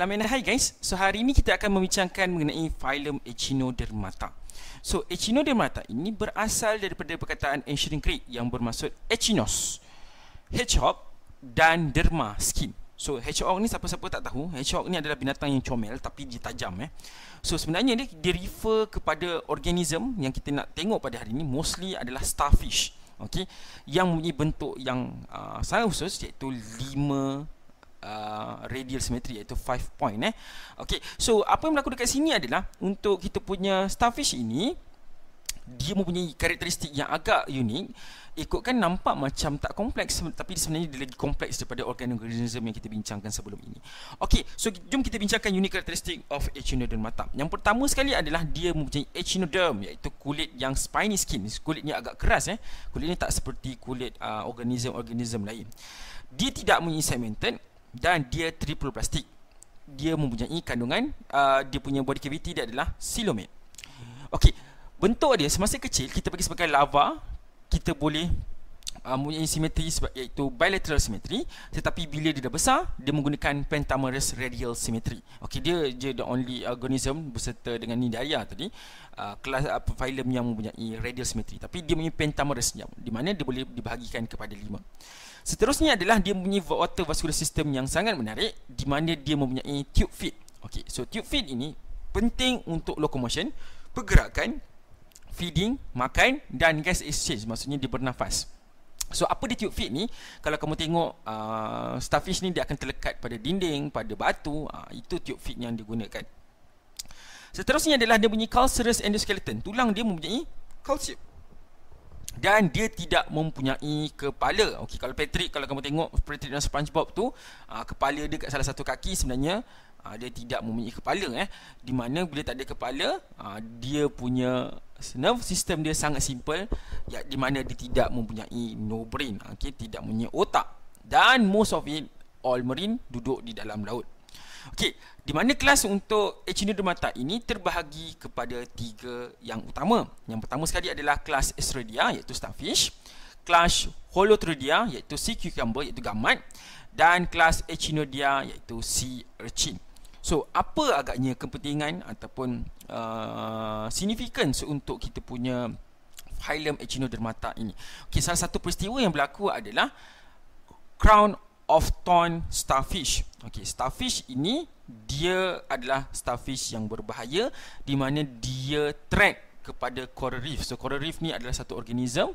Alamina hai guys. So hari ini kita akan membincangkan mengenai filem Echinodermata. So Echinodermata ini berasal daripada perkataan ancient Greek yang bermaksud Echinos, hedgehog dan derma skin. So hedgehog ni siapa-siapa tak tahu, hedgehog ni adalah binatang yang comel tapi dia tajam eh. So sebenarnya dia, dia refer kepada organism yang kita nak tengok pada hari ini mostly adalah starfish. Okay, yang mempunyai bentuk yang uh, sangat khusus iaitu lima Uh, radial symmetry iaitu 5 point eh. Okey. So apa yang berlaku dekat sini adalah untuk kita punya starfish ini dia mempunyai karakteristik yang agak unik ikut kan nampak macam tak kompleks tapi sebenarnya dia lagi kompleks daripada organism yang kita bincangkan sebelum ini. Okey, so jom kita bincangkan unique characteristic of echinoderm mata. Yang pertama sekali adalah dia mempunyai echinoderm iaitu kulit yang spiny skin. Kulitnya agak keras eh. ini tak seperti kulit uh, organism-organism lain. Dia tidak mempunyai segmented dan dia triple plastik. Dia mempunyai kandungan uh, dia punya body cavity dia adalah silomet. Okey, bentuk dia semasa kecil kita bagi sebagai lava, kita boleh uh, mempunyai simetri iaitu bilateral simetri tetapi bila dia dah besar dia menggunakan pentamerous radial simetri okey dia je the only organism berserta dengan nidaria tadi uh, kelas uh, phylum yang mempunyai radial simetri tapi dia mempunyai pentamerous yang di mana dia boleh dibahagikan kepada lima seterusnya adalah dia mempunyai water vascular system yang sangat menarik di mana dia mempunyai tube feet okey so tube feet ini penting untuk locomotion pergerakan feeding, makan dan gas exchange maksudnya dia bernafas. So apa dia tube feed ni Kalau kamu tengok uh, Starfish ni dia akan terlekat pada dinding Pada batu uh, Itu tube feed yang digunakan Seterusnya adalah dia punya calcareous endoskeleton Tulang dia mempunyai calcium dan dia tidak mempunyai kepala Okey, Kalau Patrick, kalau kamu tengok Patrick dan Spongebob tu uh, Kepala dia kat salah satu kaki sebenarnya ha, dia tidak mempunyai kepala eh di mana bila tak ada kepala ha, dia punya nerve system dia sangat simple ya di mana dia tidak mempunyai no brain ah, okey tidak mempunyai otak dan most of it all marine duduk di dalam laut okey di mana kelas untuk Echinodermata ini terbahagi kepada tiga yang utama yang pertama sekali adalah kelas Estradia iaitu starfish kelas Holotridia iaitu sea cucumber iaitu gamat dan kelas Echinodia iaitu sea urchin So apa agaknya kepentingan ataupun uh, significance untuk kita punya phylum Echinodermata ini? Okay, salah satu peristiwa yang berlaku adalah crown of thorn starfish. Okay, starfish ini dia adalah starfish yang berbahaya di mana dia track kepada coral reef. So coral reef ni adalah satu organism.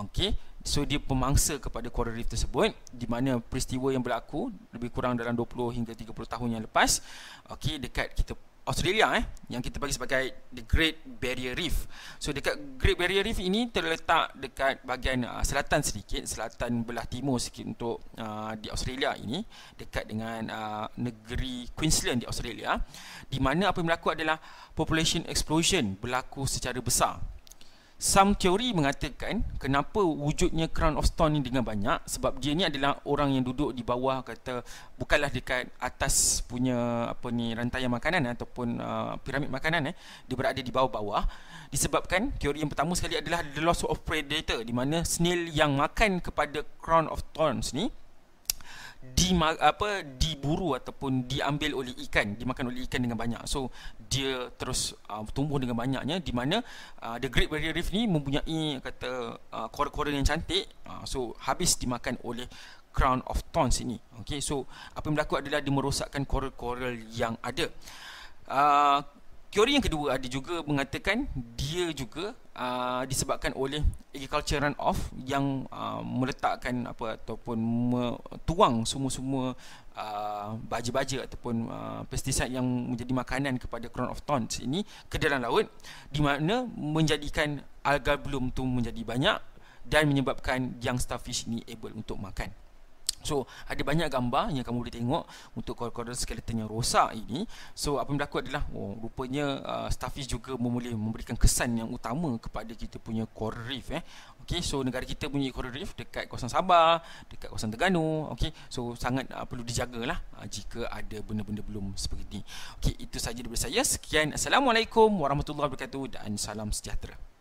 Okey. So dia pemangsa kepada coral reef tersebut di mana peristiwa yang berlaku lebih kurang dalam 20 hingga 30 tahun yang lepas. Okey, dekat kita Australia eh yang kita panggil sebagai the Great Barrier Reef. So dekat Great Barrier Reef ini terletak dekat bahagian uh, selatan sedikit, selatan belah timur sikit untuk uh, di Australia ini dekat dengan uh, negeri Queensland di Australia di mana apa yang berlaku adalah population explosion berlaku secara besar. Some teori mengatakan kenapa wujudnya crown of stone ni dengan banyak sebab dia ni adalah orang yang duduk di bawah kata bukanlah dekat atas punya apa ni rantai makanan ataupun uh, piramid makanan eh dia berada di bawah-bawah disebabkan teori yang pertama sekali adalah the loss of predator di mana snail yang makan kepada crown of thorns ni di apa diburu ataupun diambil oleh ikan dimakan oleh ikan dengan banyak so dia terus uh, tumbuh dengan banyaknya di mana uh, the great barrier reef ni mempunyai kata uh, kora-kora yang cantik uh, so habis dimakan oleh crown of thorns ini okey so apa yang berlaku adalah dia merosakkan coral-coral yang ada uh, Teori yang kedua ada juga mengatakan dia juga uh, disebabkan oleh agriculture runoff yang uh, meletakkan apa ataupun tuang semua-semua uh, baja-baja ataupun uh, pestisida yang menjadi makanan kepada crown of thorns ini ke dalam laut di mana menjadikan alga bloom tu menjadi banyak dan menyebabkan young starfish ini able untuk makan. So ada banyak gambar yang kamu boleh tengok untuk koral-koral skeleton yang rosak ini. So apa yang berlaku adalah oh, rupanya uh, starfish juga boleh memberikan kesan yang utama kepada kita punya coral reef eh. Okey, so negara kita punya coral reef dekat kawasan Sabah, dekat kawasan Terengganu. okay. so sangat uh, perlu dijagalah uh, jika ada benda-benda belum seperti ini. Okay, itu sahaja daripada saya. Sekian. Assalamualaikum warahmatullahi wabarakatuh dan salam sejahtera.